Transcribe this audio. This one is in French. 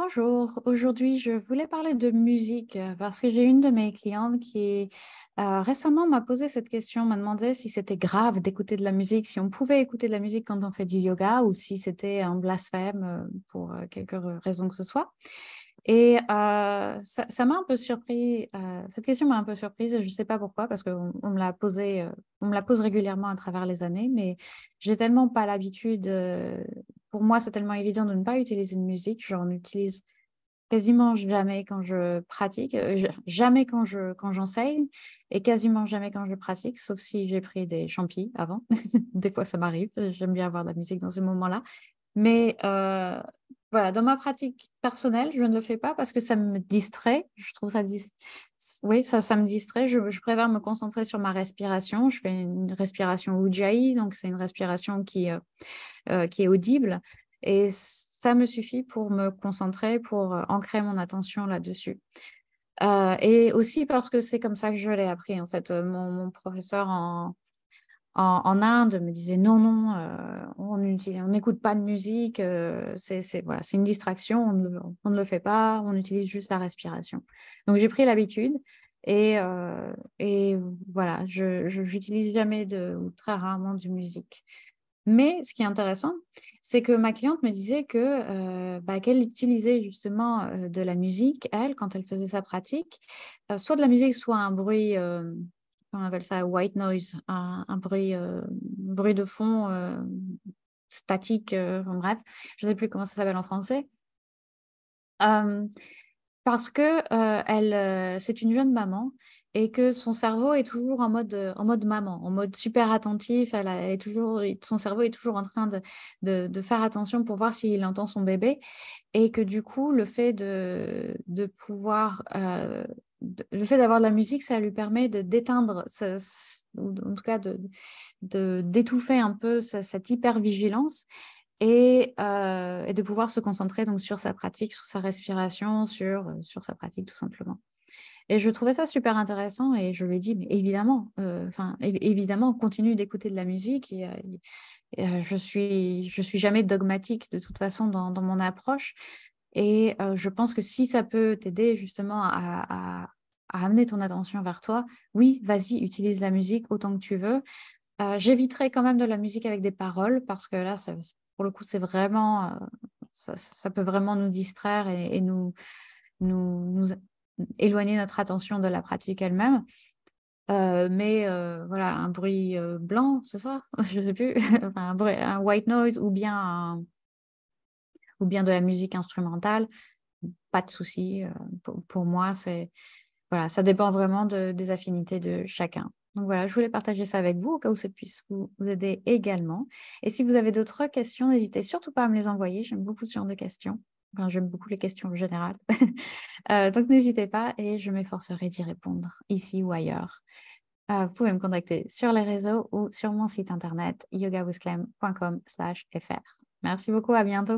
Bonjour, aujourd'hui je voulais parler de musique euh, parce que j'ai une de mes clientes qui euh, récemment m'a posé cette question, m'a demandé si c'était grave d'écouter de la musique, si on pouvait écouter de la musique quand on fait du yoga ou si c'était un blasphème euh, pour quelque raison que ce soit. Et ça m'a un peu surpris, cette question m'a un peu surprise, je ne sais pas pourquoi, parce qu'on on me, l'a me la pose régulièrement à travers les années, mais je n'ai tellement pas l'habitude pour moi, c'est tellement évident de ne pas utiliser de musique. J'en utilise quasiment jamais quand je pratique, euh, jamais quand je quand j'enseigne et quasiment jamais quand je pratique, sauf si j'ai pris des champis avant. des fois, ça m'arrive. J'aime bien avoir de la musique dans ces moments-là. Mais euh, voilà, dans ma pratique personnelle, je ne le fais pas parce que ça me distrait. Je trouve ça, oui, ça, ça me distrait. Je, préfère me concentrer sur ma respiration. Je fais une respiration ujjayi, donc c'est une respiration qui, euh, euh, qui est audible. Et ça me suffit pour me concentrer, pour euh, ancrer mon attention là-dessus. et aussi parce que c'est comme ça que je l'ai appris. En fait, mon, professeur en, Inde me disait non, non, on n'écoute pas de musique, euh, c'est voilà, une distraction, on ne, le fait pas, on utilise juste la respiration. Donc j'ai pris l'habitude et, euh, voilà, je n'utilise jamais de, ou très rarement de musique. Mais ce qui est intéressant, c'est que ma cliente me disait que euh, bah, qu'elle utilisait justement de la musique, elle, quand elle faisait sa pratique, soit de la musique, soit un bruit, on appelle ça white noise, un, bruit, bruit de fond statique, euh, bref, je ne sais plus comment ça s'appelle en français. Euh, parce que euh, elle, c'est une jeune maman et que son cerveau est toujours en mode, en mode maman, en mode super attentif. Elle, est toujours, son cerveau est toujours en train de, faire attention pour voir s'il entend son bébé. Et que du coup, le fait de, pouvoir le fait d'avoir de la musique, ça lui permet de d'éteindre, en tout cas de d'étouffer un peu cette hyper-vigilance euh, et de pouvoir se concentrer donc sur sa pratique, sur sa respiration, sur, euh, sur sa pratique tout simplement. Et je trouvais ça super intéressant et je lui ai dit, mais évidemment, euh, enfin évidemment, continue d'écouter de la musique. Et, je suis je suis jamais dogmatique de toute façon dans mon approche. Et euh, je pense que si ça peut t'aider justement à, amener ton attention vers toi, oui, vas-y, utilise la musique autant que tu veux. Euh, J'éviterai quand même de la musique avec des paroles parce que là, pour le coup, c'est vraiment, euh, ça, peut vraiment nous distraire et, nous, nous, éloigner notre attention de la pratique elle-même. Euh, mais voilà, un bruit blanc, ce soir, Je ne sais plus. un, un white noise ou bien un, ou bien de la musique instrumentale, pas de souci. Euh, pour, moi, c'est voilà, ça dépend vraiment des affinités de chacun. Donc voilà, je voulais partager ça avec vous au cas où ça puisse vous aider également. Et si vous avez d'autres questions, n'hésitez surtout pas à me les envoyer. J'aime beaucoup ce genre de questions. Enfin, j'aime beaucoup les questions en général. Euh, donc n'hésitez pas et je m'efforcerai d'y répondre ici ou ailleurs. Euh, vous pouvez me contacter sur les réseaux ou sur mon site internet yogawithclem.com/fr. Merci beaucoup, à bientôt.